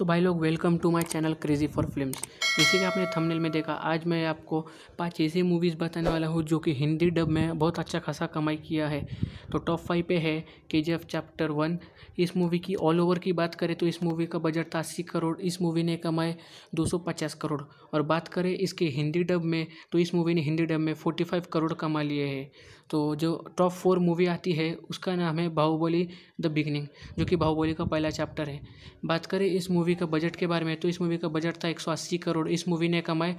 तो भाई लोग welcome to my channel crazy for films जैसे कि आपने थंबनेल में देखा आज मैं आपको पाँच ऐसी मूवीज़ बताने वाला हूँ जो कि हिंदी डब में बहुत अच्छा खासा कमाई किया है तो टॉप फाइव पे है K G F chapter one इस मूवी की ऑल ओवर की बात करें तो इस मूवी का बजट था अस्सी करोड़ इस मूवी ने कमाए दो सौ पचास करोड़ और बात करें इसके हिंदी डब में तो इस मूवी ने हिंदी डब में फोर्टी फाइव करोड़ कमा लिए है तो जो टॉप फोर मूवी आती है उसका नाम है बाहुबली द बिगनिंग जो कि बाहुबली का पहला चैप्टर है बात करें इस मूवी का बजट के बारे में तो इस मूवी का बजट था एक सौ अस्सी करोड़ करोड़ इस मूवी ने कमाए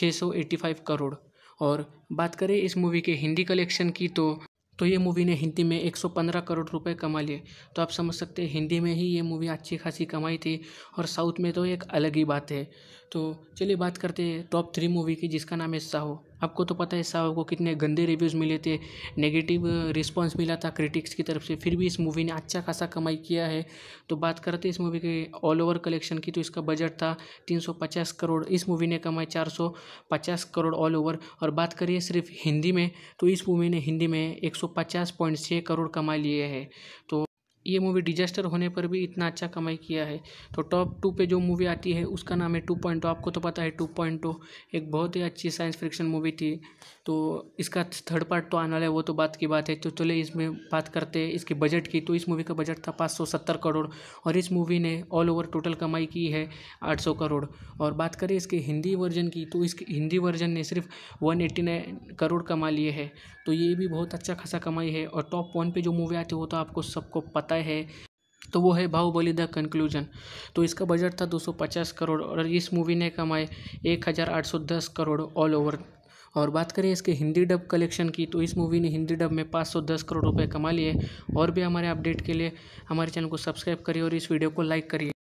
685 करोड़ और बात करें इस मूवी के हिंदी कलेक्शन की तो तो ये मूवी ने हिंदी में 115 करोड़ रुपए कमा लिए तो आप समझ सकते हैं हिंदी में ही ये मूवी अच्छी खासी कमाई थी और साउथ में तो एक अलग ही बात है तो चलिए बात करते हैं टॉप थ्री मूवी की जिसका नाम है साहू आपको तो पता है इस को कितने गंदे रिव्यूज़ मिले थे नेगेटिव रिस्पॉन्स मिला था क्रिटिक्स की तरफ से फिर भी इस मूवी ने अच्छा खासा कमाई किया है तो बात करते इस मूवी के ऑल ओवर कलेक्शन की तो इसका बजट था 350 करोड़ इस मूवी ने कमाई 450 करोड़ ऑल ओवर और बात करिए सिर्फ हिंदी में तो इस मूवी ने हिंदी में एक करोड़ कमा लिए है तो ये मूवी डिजास्टर होने पर भी इतना अच्छा कमाई किया है तो टॉप टू पे जो मूवी आती है उसका नाम है टू पॉइंट टू आपको तो पता है टू पॉइंट टू एक बहुत ही अच्छी साइंस फ्रिक्शन मूवी थी तो इसका थर्ड पार्ट तो आने वाला है वो तो बात की बात है तो चले इसमें बात करते हैं इसके बजट की तो इस मूवी का बजट था पाँच सौ सत्तर करोड़ और इस मूवी ने ऑल ओवर टोटल कमाई की है आठ सौ करोड़ और बात करें इसके हिंदी वर्जन की तो इसके हिंदी वर्जन ने सिर्फ वन एट्टी नाइन करोड़ कमा लिए है तो ये भी बहुत अच्छा खासा कमाई है और टॉप वन पर जो मूवी आती है वो तो आपको सबको पता आया है तो वो है बाहुबली द कंक्लूजन तो इसका बजट था 250 करोड़ और इस मूवी ने कमाए 1810 करोड़ ऑल ओवर और बात करें इसके हिंदी डब कलेक्शन की तो इस मूवी ने हिंदी डब में 510 करोड़ रुपए कमा लिए और भी हमारे अपडेट के लिए हमारे चैनल को सब्सक्राइब करिए और इस वीडियो को लाइक करिए